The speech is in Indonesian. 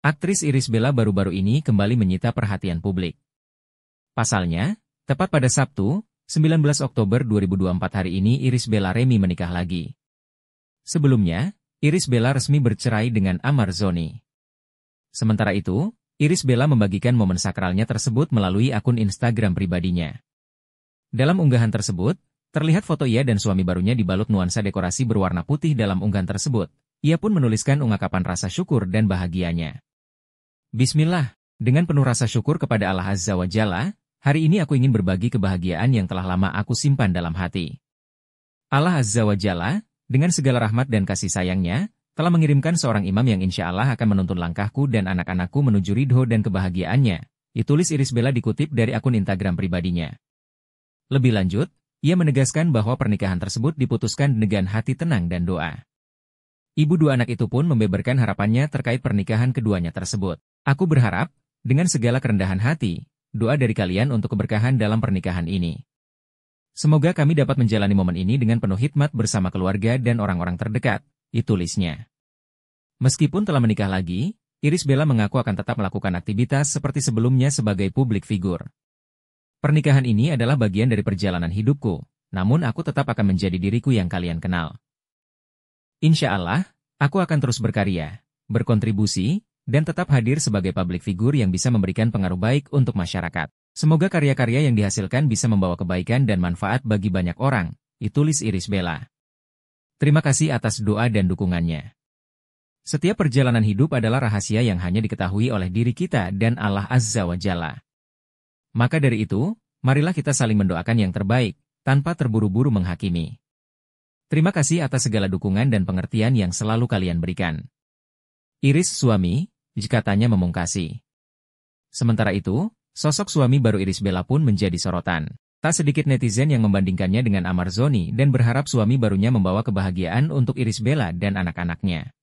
Aktris Iris Bella baru-baru ini kembali menyita perhatian publik. Pasalnya, tepat pada Sabtu, 19 Oktober 2024 hari ini Iris Bella Remy menikah lagi. Sebelumnya, Iris Bella resmi bercerai dengan Amar Zoni. Sementara itu, Iris Bella membagikan momen sakralnya tersebut melalui akun Instagram pribadinya. Dalam unggahan tersebut, terlihat foto ia dan suami barunya dibalut nuansa dekorasi berwarna putih dalam unggahan tersebut. Ia pun menuliskan ungkapan rasa syukur dan bahagianya. Bismillah, dengan penuh rasa syukur kepada Allah Azza wa Jalla, hari ini aku ingin berbagi kebahagiaan yang telah lama aku simpan dalam hati. Allah Azza wa Jalla, dengan segala rahmat dan kasih sayangnya, telah mengirimkan seorang imam yang insya Allah akan menuntun langkahku dan anak-anakku menuju ridho dan kebahagiaannya, ditulis Iris Bella dikutip dari akun Instagram pribadinya. Lebih lanjut, ia menegaskan bahwa pernikahan tersebut diputuskan dengan hati tenang dan doa. Ibu dua anak itu pun membeberkan harapannya terkait pernikahan keduanya tersebut. Aku berharap, dengan segala kerendahan hati, doa dari kalian untuk keberkahan dalam pernikahan ini. Semoga kami dapat menjalani momen ini dengan penuh hikmat bersama keluarga dan orang-orang terdekat, ditulisnya. Meskipun telah menikah lagi, Iris Bella mengaku akan tetap melakukan aktivitas seperti sebelumnya sebagai publik figur. Pernikahan ini adalah bagian dari perjalanan hidupku, namun aku tetap akan menjadi diriku yang kalian kenal. Insya Allah, aku akan terus berkarya, berkontribusi, dan tetap hadir sebagai publik figur yang bisa memberikan pengaruh baik untuk masyarakat. Semoga karya-karya yang dihasilkan bisa membawa kebaikan dan manfaat bagi banyak orang, ditulis Iris Bella. Terima kasih atas doa dan dukungannya. Setiap perjalanan hidup adalah rahasia yang hanya diketahui oleh diri kita dan Allah Azza wa Jalla. Maka dari itu, marilah kita saling mendoakan yang terbaik, tanpa terburu-buru menghakimi. Terima kasih atas segala dukungan dan pengertian yang selalu kalian berikan. Iris suami, jika tanya memungkasi. Sementara itu, sosok suami baru Iris Bella pun menjadi sorotan. Tak sedikit netizen yang membandingkannya dengan Amar Zoni dan berharap suami barunya membawa kebahagiaan untuk Iris Bella dan anak-anaknya.